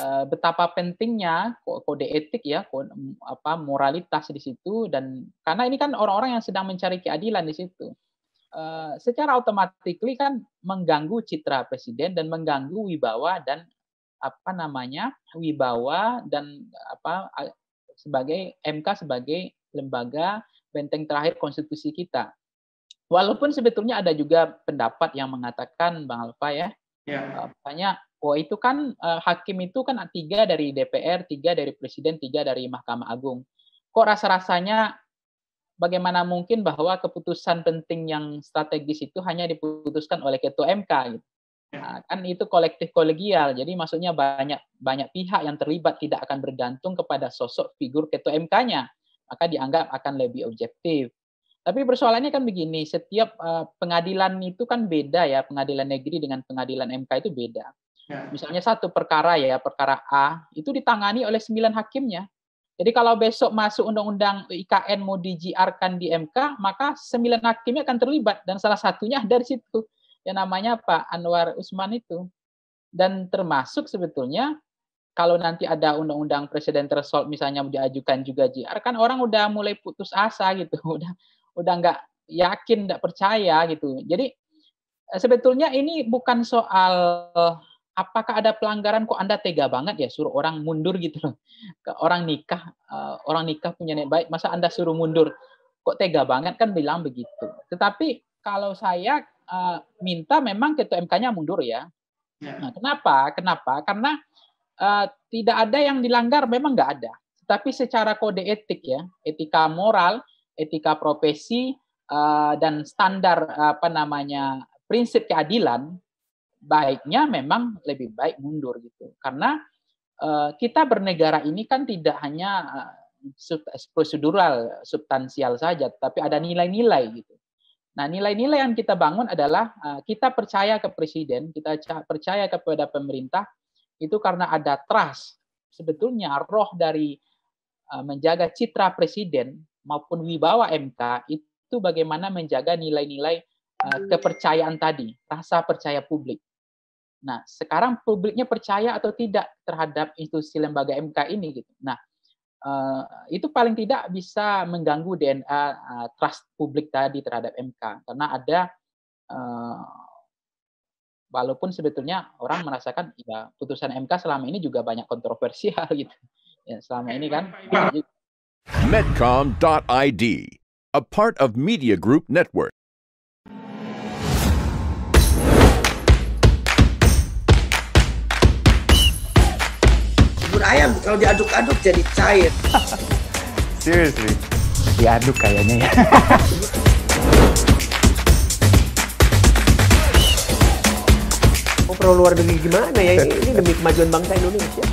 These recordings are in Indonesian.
Eh, betapa pentingnya kode etik ya kode, apa moralitas di situ dan karena ini kan orang-orang yang sedang mencari keadilan di situ uh, secara otomatis kan mengganggu citra presiden dan mengganggu wibawa dan apa namanya wibawa dan apa sebagai MK sebagai lembaga benteng terakhir konstitusi kita walaupun sebetulnya ada juga pendapat yang mengatakan Bang Alfa ya, yeah. banyak Wah itu kan uh, hakim itu kan tiga dari DPR, tiga dari Presiden, tiga dari Mahkamah Agung. Kok rasa-rasanya bagaimana mungkin bahwa keputusan penting yang strategis itu hanya diputuskan oleh Ketua MK gitu. Ya. Nah, kan itu kolektif kolegial, jadi maksudnya banyak banyak pihak yang terlibat tidak akan bergantung kepada sosok figur ketua MK-nya, maka dianggap akan lebih objektif. Tapi persoalannya kan begini, setiap uh, pengadilan itu kan beda ya, pengadilan negeri dengan pengadilan MK itu beda. Ya. Misalnya satu perkara ya, perkara A, itu ditangani oleh sembilan hakimnya. Jadi kalau besok masuk undang-undang IKN mau dijiarkan di kan MK, maka sembilan hakimnya akan terlibat dan salah satunya dari situ yang namanya Pak Anwar Usman itu. Dan termasuk sebetulnya kalau nanti ada undang-undang presiden tersol misalnya diajukan juga JR kan orang udah mulai putus asa gitu udah udah nggak yakin nggak percaya gitu jadi eh, sebetulnya ini bukan soal apakah ada pelanggaran kok Anda tega banget ya suruh orang mundur gitu loh. Orang nikah, eh, orang nikah punya niat baik, masa Anda suruh mundur? Kok tega banget kan bilang begitu. Tetapi kalau saya eh, minta memang ketua MK-nya mundur ya. ya. Nah, kenapa? Kenapa? Karena eh, tidak ada yang dilanggar memang nggak ada. Tetapi secara kode etik ya, etika moral, etika profesi dan standar apa namanya prinsip keadilan baiknya memang lebih baik mundur gitu. Karena eh, kita bernegara ini kan tidak hanya eh, eh, prosedural, substansial saja, tapi ada nilai-nilai gitu. Nah, nilai-nilai yang kita bangun adalah kita percaya ke presiden, kita percaya kepada pemerintah itu karena ada trust. Sebetulnya roh dari menjaga citra presiden maupun wibawa MK itu bagaimana menjaga nilai-nilai kepercayaan tadi, rasa percaya publik. Nah, sekarang publiknya percaya atau tidak terhadap institusi lembaga MK ini gitu. Nah, uh, itu paling tidak bisa mengganggu DNA uh, eh, trust publik tadi terhadap MK karena ada uh, walaupun sebetulnya orang merasakan ya putusan MK selama ini juga banyak kontroversial gitu. Ya, selama ini kan Medcom.id, a part of Media Group Network. ayam kalau diaduk-aduk jadi cair. Seriously? Diaduk kayaknya ya. oh, pro luar negeri gimana ya? Ini, ini demi kemajuan bangsa Indonesia.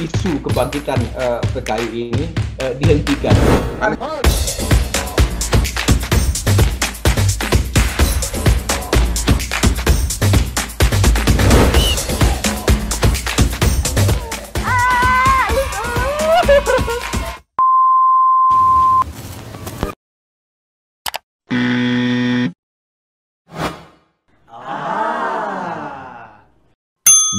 isu kebangkitan uh, PKI ini uh, dihentikan.